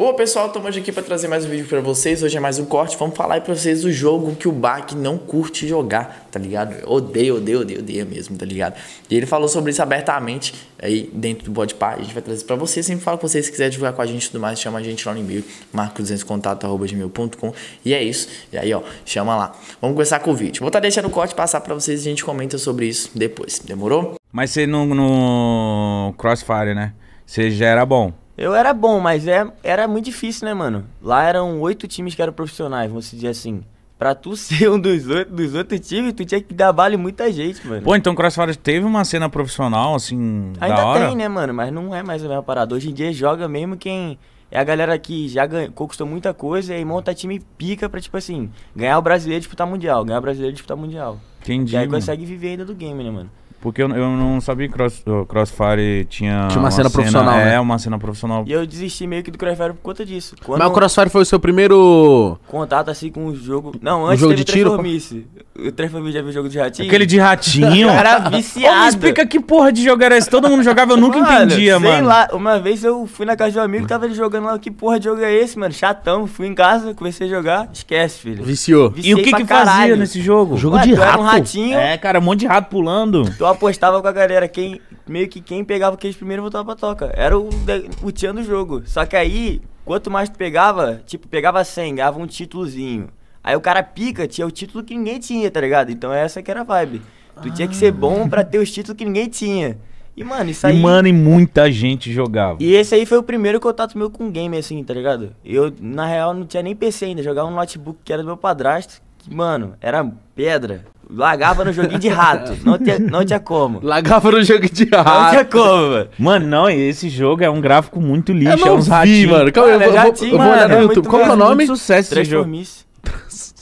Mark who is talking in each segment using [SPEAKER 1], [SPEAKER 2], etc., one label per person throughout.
[SPEAKER 1] Bom pessoal, estamos hoje aqui para trazer mais um vídeo para vocês. Hoje é mais um corte. Vamos falar aí para vocês do jogo que o Bach não curte jogar, tá ligado? Odeia, odeia, odeia, odeio mesmo, tá ligado? E ele falou sobre isso abertamente aí dentro do Podpah. A gente vai trazer para vocês. Sempre falo com vocês. Se quiser divulgar com a gente e tudo mais, chama a gente lá no e-mail, marco200contato.gmail.com. E é isso. E aí, ó, chama lá. Vamos começar com o vídeo. Vou estar tá deixando o corte passar para vocês e a gente comenta sobre isso depois. Demorou?
[SPEAKER 2] Mas você no, no Crossfire, né? Você já era bom.
[SPEAKER 1] Eu era bom, mas é, era muito difícil, né, mano? Lá eram oito times que eram profissionais, vamos dizer assim. Pra tu ser um dos oito, dos times, tu tinha que dar bala em muita gente, mano.
[SPEAKER 2] Pô, então Crossfire teve uma cena profissional, assim, Ainda da hora? tem, né,
[SPEAKER 1] mano? Mas não é mais a mesma parada. Hoje em dia joga mesmo quem... É a galera que já ganha, conquistou muita coisa e monta time pica pra, tipo assim, ganhar o brasileiro e disputar mundial, ganhar o brasileiro e disputar mundial. Entendi. E aí mano. consegue viver ainda do game, né, mano?
[SPEAKER 2] Porque eu, eu não sabia que cross, Crossfire tinha. Tinha uma, uma cena, cena profissional. É, né? uma cena profissional. E
[SPEAKER 1] eu desisti meio que do Crossfire por conta disso. Quando Mas o Crossfire
[SPEAKER 3] foi o seu primeiro.
[SPEAKER 1] Contato assim com o jogo. Não, antes um jogo de tiro.
[SPEAKER 2] O Transformice já viu o jogo de ratinho?
[SPEAKER 3] Aquele de ratinho? Cara, viciado. Ô, me explica
[SPEAKER 2] que porra de jogo era esse? Todo mundo jogava, eu nunca mano, entendia, sei mano. Sei lá,
[SPEAKER 1] uma vez eu fui na casa de um amigo tava jogando lá. Que porra de jogo é esse, mano? Chatão. Fui em casa, comecei a jogar.
[SPEAKER 2] Esquece, filho. Viciou. Viciei e o que que caralho. fazia nesse jogo? O jogo Ué, de rato. Era um ratinho. É, cara, um monte de rato pulando
[SPEAKER 1] apostava com a galera quem meio que quem pegava o queijo primeiro voltava pra toca. Era o, o tchan do jogo. Só que aí, quanto mais tu pegava, tipo, pegava 100, ganhava um títulozinho. Aí o cara pica, tinha o título que ninguém tinha, tá ligado? Então é essa que era a vibe. Tu ah. tinha que ser bom para ter os títulos que ninguém tinha. E, mano, isso aí. E, mano, e
[SPEAKER 2] muita gente jogava.
[SPEAKER 1] E esse aí foi o primeiro contato meu com game, assim, tá ligado? Eu, na real, não tinha nem PC ainda. Jogava um notebook que era do meu padrasto. Que, mano, era pedra. Lagava no joguinho de rato. Não tinha, não tinha como. Lagava no
[SPEAKER 3] joguinho de
[SPEAKER 2] rato. Não tinha como, mano. Mano, não, esse jogo é um gráfico muito lixo. Eu não é uns vi, ratinhos. mano. Calma, aí, eu, é ratinho, eu vou olhar no é YouTube. Qual é o é nome? sucesso esse jogo.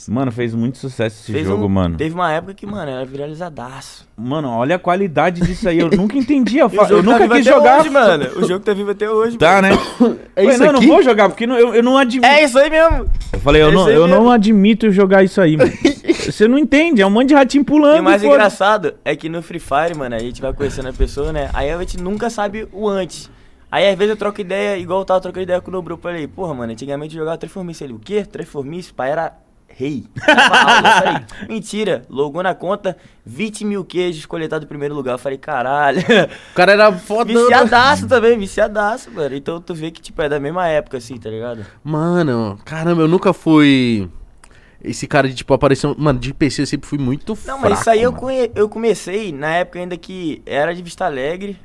[SPEAKER 2] Mano, fez muito sucesso esse fez jogo, um, mano.
[SPEAKER 1] Teve uma época que, mano, era viralizadaço.
[SPEAKER 2] Mano, olha a qualidade disso aí. Eu nunca entendi. Eu, fa... Tá eu nunca tá quis jogar. Hoje, mano. O jogo tá vivo até hoje. Tá, mano. né? É isso Ué, não, não vou jogar, porque não, eu, eu não admito. É isso aí mesmo. Eu falei, é eu, não, eu mesmo. não admito jogar isso aí, mano. Você não entende, é um monte de ratinho pulando. E o mais engraçado
[SPEAKER 1] é que no Free Fire, mano, a gente vai conhecendo a pessoa, né? Aí a gente nunca sabe o antes. Aí às vezes eu troco ideia, igual eu tava trocando ideia com o Nobru. Eu falei, porra, mano, antigamente eu jogava Transformice. Ele, o quê? Transformice? Pai, era rei. Tipo, falei, mentira, logou na conta, 20 mil queijos coletados do primeiro lugar. Eu falei, caralho.
[SPEAKER 3] O cara era foda. Né? Viciadaço
[SPEAKER 1] também, viciadaço, mano. Então tu vê que, tipo, é da mesma época, assim, tá ligado?
[SPEAKER 3] Mano, caramba, eu nunca fui esse cara de, tipo, apareceu. Mano, de PC eu sempre fui muito foda. Não, mas isso aí eu,
[SPEAKER 1] come... eu, comecei na época ainda que era de Vista Alegre.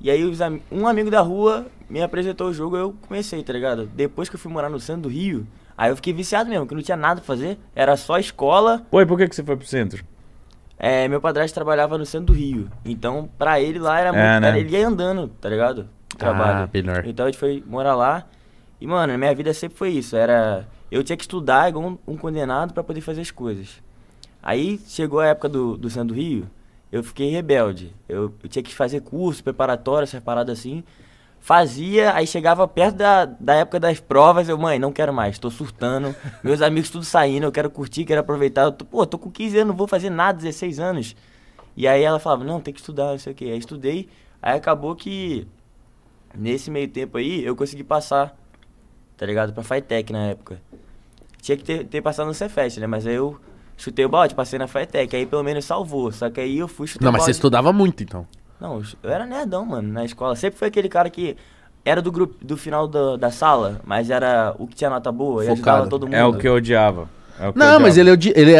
[SPEAKER 1] E aí um amigo da rua me apresentou o jogo eu comecei, tá ligado? Depois que eu fui morar no centro do Rio, aí eu fiquei viciado mesmo, que não tinha nada pra fazer. Era só escola. Pô, e por que, que você foi pro centro? É, meu padrasto trabalhava no centro do Rio. Então, pra ele lá era é, muito. Né? Era, ele ia andando, tá ligado? Trabalho. Ah, Então a gente foi morar lá. E, mano, minha vida sempre foi isso. Era eu tinha que estudar igual um, um condenado para poder fazer as coisas. Aí chegou a época do, do do Rio, eu fiquei rebelde. Eu, eu tinha que fazer curso, preparatório, essas paradas assim. Fazia, aí chegava perto da, da época das provas, eu, mãe, não quero mais, tô surtando. Meus amigos tudo saindo, eu quero curtir, quero aproveitar. Eu tô, pô, tô com 15 anos, não vou fazer nada, 16 anos. E aí ela falava, não, tem que estudar, não sei o quê. Aí estudei, aí acabou que nesse meio tempo aí eu consegui passar, tá ligado? Pra Fitec na época. Tinha que ter, ter passado no Cefet, né? Mas aí eu chutei o balde, passei na FETEC, aí pelo menos salvou. Só que aí eu fui chutar Não, mas você
[SPEAKER 3] estudava muito, então.
[SPEAKER 1] Não, eu era nerdão, mano, na escola. Sempre foi aquele cara que era do grupo do final do, da sala, mas era o que tinha nota boa e ajudava todo é mundo. É o que eu
[SPEAKER 3] odiava. É não, mas ele, odi ele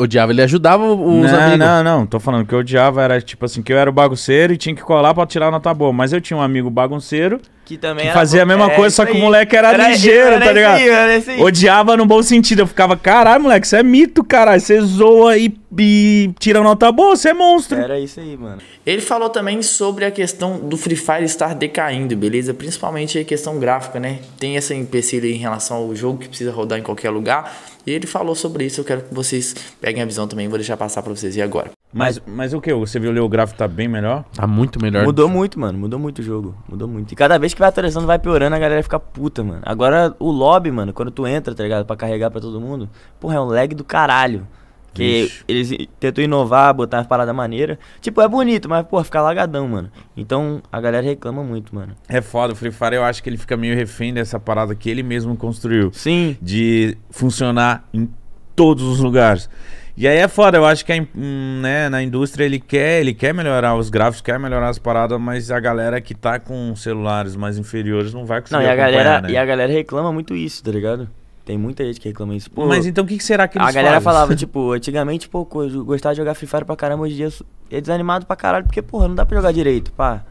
[SPEAKER 2] odiava, ele ajudava os não, amigos. Não, não, tô falando que eu odiava, era tipo assim, que eu era o bagunceiro e tinha que colar pra tirar nota boa. Mas eu tinha um amigo bagunceiro que também que fazia a mesma é, coisa, só que o moleque era, era ligeiro, tá era tá ligado? Aí, era Odiava no bom sentido. Eu ficava, caralho, moleque, você é mito, caralho. Você zoa e, e tira nota boa, você é monstro. Era isso aí, mano.
[SPEAKER 1] Ele falou também sobre a questão do Free Fire estar decaindo, beleza? Principalmente a questão gráfica, né? Tem essa empecilha em relação ao jogo que precisa rodar em qualquer lugar. E ele falou sobre isso, eu quero que vocês peguem a visão também, vou deixar passar pra vocês e agora.
[SPEAKER 2] Mas, mas o que? Você viu o gráfico tá bem melhor? Tá muito melhor.
[SPEAKER 1] Mudou muito, mano. Mudou muito o jogo. Mudou muito. E cada vez que vai atualizando, vai piorando, a galera fica puta, mano. Agora o lobby, mano, quando tu entra, tá ligado? Pra carregar pra todo mundo, porra, é um lag do caralho. Que Ixi. eles tentam inovar, botar uma parada maneira. Tipo, é bonito, mas, porra fica lagadão, mano.
[SPEAKER 2] Então, a galera reclama muito, mano. É foda, o Free Fire eu acho que ele fica meio refém dessa parada que ele mesmo construiu. Sim. De funcionar em todos os lugares. E aí é foda, eu acho que a, hum, né, na indústria ele quer, ele quer melhorar os gráficos, quer melhorar as paradas, mas a galera que tá com celulares mais inferiores não vai conseguir. Não, e a galera, né? e a
[SPEAKER 1] galera reclama muito isso, tá ligado? Tem muita gente que reclama isso. Pô, mas então o que, que, será que eles A galera fazem? falava, tipo, antigamente, pô, eu gostava de jogar Free Fire pra caramba, hoje em dia é desanimado pra caralho, porque, porra, não dá pra jogar direito, pá.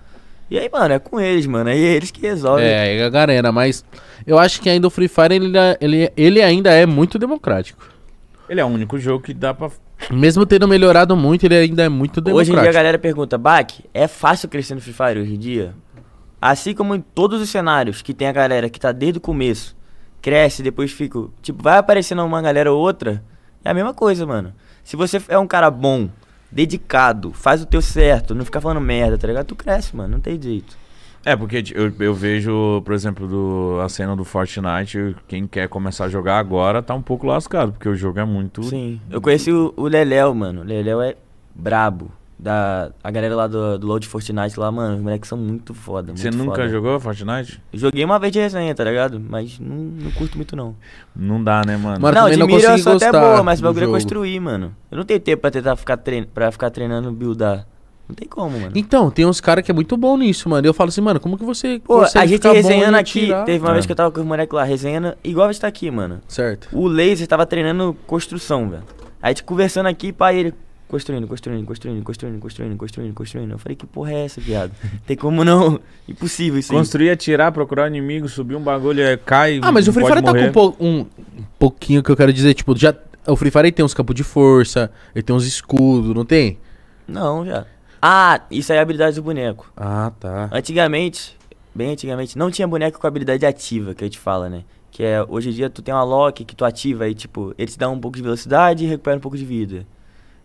[SPEAKER 3] E aí, mano, é com eles, mano. Aí é eles que resolvem. É, é a galera, mas eu acho que ainda o Free Fire, ele, ele, ele ainda é muito democrático.
[SPEAKER 2] Ele é o único jogo que dá pra.
[SPEAKER 3] Mesmo tendo melhorado muito, ele ainda é muito democrático. Hoje em dia a galera
[SPEAKER 1] pergunta, Bach, é fácil crescer no Free Fire hoje em dia? Assim como em todos os cenários que tem a galera que tá desde o começo, cresce, depois fica. Tipo, vai aparecendo uma galera ou outra, é a mesma coisa, mano. Se você é um cara bom, dedicado, faz o teu certo, não fica falando merda, tá ligado? Tu cresce,
[SPEAKER 2] mano, não tem jeito. É, porque eu, eu vejo, por exemplo, do, a cena do Fortnite, quem quer começar a jogar agora tá um pouco lascado, porque o jogo é muito. Sim. Eu conheci o,
[SPEAKER 1] o Leléo, mano. O Leléo é brabo. Da, a galera lá do, do Load Fortnite lá, mano, os moleques são muito foda. Muito Você nunca foda. jogou Fortnite? Joguei uma vez de resenha, tá ligado? Mas não,
[SPEAKER 3] não curto muito, não. Não dá, né, mano? Mas não, mira eu sou até boa, mas o bagulho é construir, mano.
[SPEAKER 1] Eu não tenho tempo pra tentar ficar, trein pra ficar treinando buildar. Não tem como, mano.
[SPEAKER 3] Então, tem uns caras que é muito bom nisso, mano. Eu falo assim, mano, como que você. Pô, a gente resenhando aqui. Tirar? Teve uma é. vez que eu
[SPEAKER 1] tava com os moleques lá resenhando, igual a gente tá aqui, mano. Certo. O laser tava treinando construção, velho. Aí a tipo, gente conversando aqui, pai, ele. Construindo, construindo, construindo, construindo, construindo, construindo, construindo. Eu falei, que porra é essa, viado?
[SPEAKER 2] Tem como não? Impossível isso. Construir, aí. É atirar, procurar inimigo, subir um bagulho, é, cai. Ah, mas o Free Fire tá com um, po um,
[SPEAKER 3] pouquinho que eu quero dizer, tipo, já. O Free Fire tem uns campos de força, ele tem uns escudos, não tem?
[SPEAKER 1] Não, já. Ah, isso aí é a habilidade do boneco. Ah, tá. Antigamente, bem antigamente, não tinha boneco com habilidade ativa, que a gente fala, né? Que é, hoje em dia tu tem uma Loki que tu ativa e, tipo, ele te dá um pouco de velocidade e recupera um pouco de vida.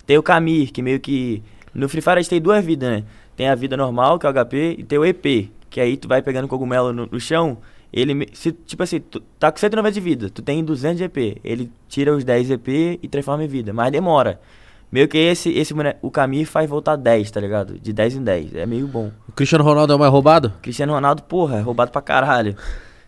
[SPEAKER 1] Tem o Kamir, que meio que... No Free Fire a gente tem duas vidas, né? Tem a vida normal, que é o HP, e tem o EP, que aí tu vai pegando cogumelo no, no chão, ele, se, tipo assim, tu tá com 190 de vida, tu tem 200 de EP, ele tira os 10 EP e transforma em vida, mas demora. Meio que esse, esse o Camille faz voltar 10, tá ligado? De 10 em 10. É meio bom. O Cristiano Ronaldo é o mais roubado? Cristiano Ronaldo, porra, é roubado pra caralho.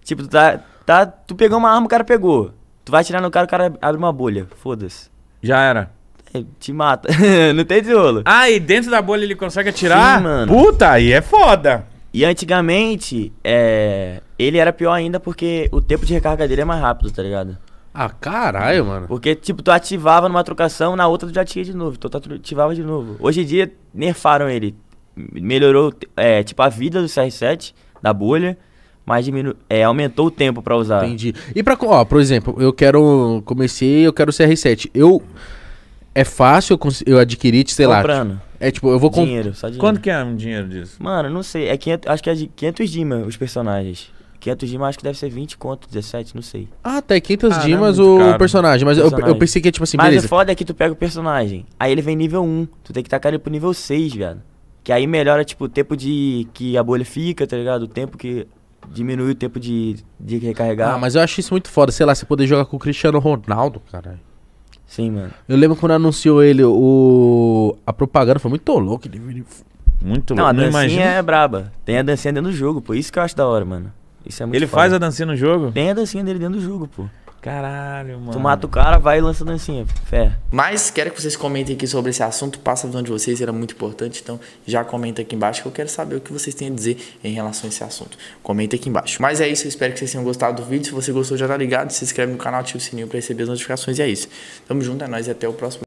[SPEAKER 1] tipo, tu tá, tá. Tu pegou uma arma, o cara pegou. Tu vai atirar no cara, o cara abre uma bolha. Foda-se. Já era. É, te mata. não tem desolo. Ah, e dentro da bolha ele consegue atirar? Sim, mano. Puta, aí é foda. E antigamente, é, ele era pior ainda porque o tempo de recarga dele é mais rápido, tá ligado? Ah, caralho, mano. Porque, tipo, tu ativava numa trocação, na outra tu já tinha de novo. Então tu ativava de novo. Hoje em dia, nerfaram ele. Melhorou, é,
[SPEAKER 3] tipo, a vida do CR7, da bolha, mas diminu é, aumentou o tempo pra usar. Entendi. E pra, ó, por exemplo, eu quero. Comecei, eu quero o CR7. Eu. É fácil eu, eu adquirir, sei Comprando. lá. Comprando. Tipo, é tipo, eu vou com. só dinheiro.
[SPEAKER 2] Quanto que é um dinheiro disso? Mano,
[SPEAKER 1] não sei. É 500, acho que é de 500 dimas os personagens. 500 dimas acho que deve ser 20 conto, 17, não sei.
[SPEAKER 3] Ah, tá, é 500 dimas o caro. Né? personagem. Mas personagem. Eu, eu, pensei que é tipo assim, mas beleza. Mas é o
[SPEAKER 1] foda é que tu pega o personagem, aí ele vem nível 1, tu tem que tacar ele pro nível 6, velho. Que aí melhora, tipo, o tempo de
[SPEAKER 3] que a bolha fica, tá ligado? O tempo que diminui o tempo de, de recarregar. Ah, mas eu acho isso muito foda, sei lá, você poder jogar com o Cristiano Ronaldo, caralho. Sim, mano. Eu lembro quando anunciou ele, o a propaganda foi muito louca. Ele... Muito Não, a dancinha não é
[SPEAKER 1] braba. Tem a dancinha dentro do jogo, por isso que eu acho da hora, mano. Isso é muito Ele foda. faz a dancinha no jogo? Tem a dancinha dele dentro do jogo, pô. Caralho, mano. Tu mata o cara, vai e lança a dancinha, fé. Mas quero que vocês comentem aqui sobre esse assunto, passa a visão de vocês, era muito importante, então já comenta aqui embaixo que eu quero saber o que vocês têm a dizer em relação a esse assunto. Comenta aqui embaixo. Mas é isso, eu espero que vocês tenham gostado do vídeo. Se você gostou, já tá ligado, se inscreve no canal, ativa o sininho pra receber as notificações e é isso. Tamo junto, é nóis e até o próximo.